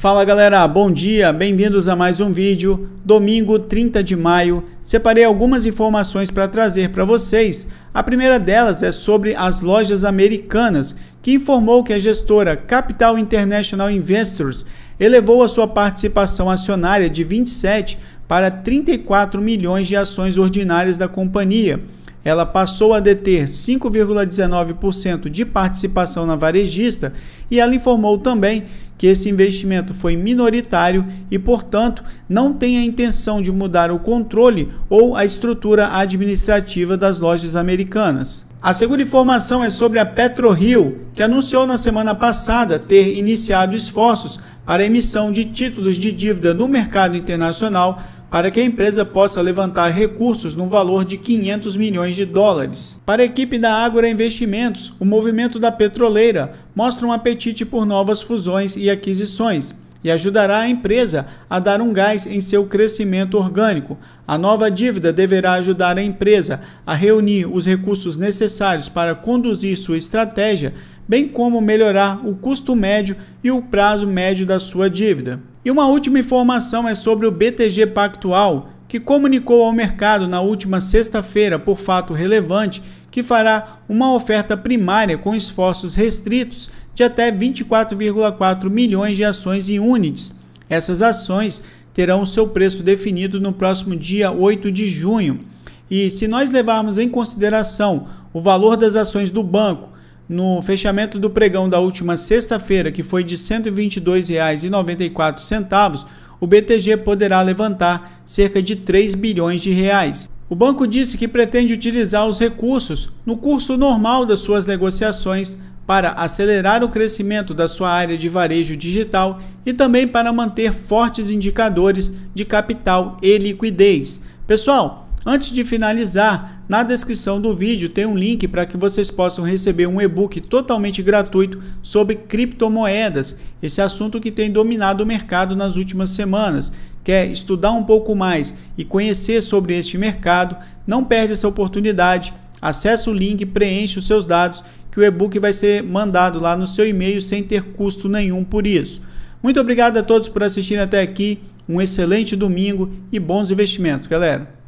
Fala galera, bom dia, bem-vindos a mais um vídeo. Domingo 30 de maio, separei algumas informações para trazer para vocês. A primeira delas é sobre as lojas americanas, que informou que a gestora Capital International Investors elevou a sua participação acionária de 27 para 34 milhões de ações ordinárias da companhia ela passou a deter 5,19% de participação na varejista e ela informou também que esse investimento foi minoritário e, portanto, não tem a intenção de mudar o controle ou a estrutura administrativa das lojas americanas. A segunda informação é sobre a PetroRio, que anunciou na semana passada ter iniciado esforços para a emissão de títulos de dívida no mercado internacional para que a empresa possa levantar recursos no valor de 500 milhões de dólares. Para a equipe da Ágora Investimentos, o movimento da petroleira mostra um apetite por novas fusões e aquisições e ajudará a empresa a dar um gás em seu crescimento orgânico. A nova dívida deverá ajudar a empresa a reunir os recursos necessários para conduzir sua estratégia, bem como melhorar o custo médio e o prazo médio da sua dívida. E uma última informação é sobre o BTG Pactual, que comunicou ao mercado na última sexta-feira, por fato relevante, que fará uma oferta primária com esforços restritos de até 24,4 milhões de ações em unidades. Essas ações terão seu preço definido no próximo dia 8 de junho. E se nós levarmos em consideração o valor das ações do banco no fechamento do pregão da última sexta-feira, que foi de R$ 122,94, o BTG poderá levantar cerca de 3 bilhões de reais. O banco disse que pretende utilizar os recursos no curso normal das suas negociações para acelerar o crescimento da sua área de varejo digital e também para manter fortes indicadores de capital e liquidez. Pessoal, Antes de finalizar, na descrição do vídeo tem um link para que vocês possam receber um e-book totalmente gratuito sobre criptomoedas, esse assunto que tem dominado o mercado nas últimas semanas. Quer estudar um pouco mais e conhecer sobre este mercado? Não perde essa oportunidade. Acesse o link, preencha os seus dados, que o e-book vai ser mandado lá no seu e-mail sem ter custo nenhum por isso. Muito obrigado a todos por assistirem até aqui. Um excelente domingo e bons investimentos, galera!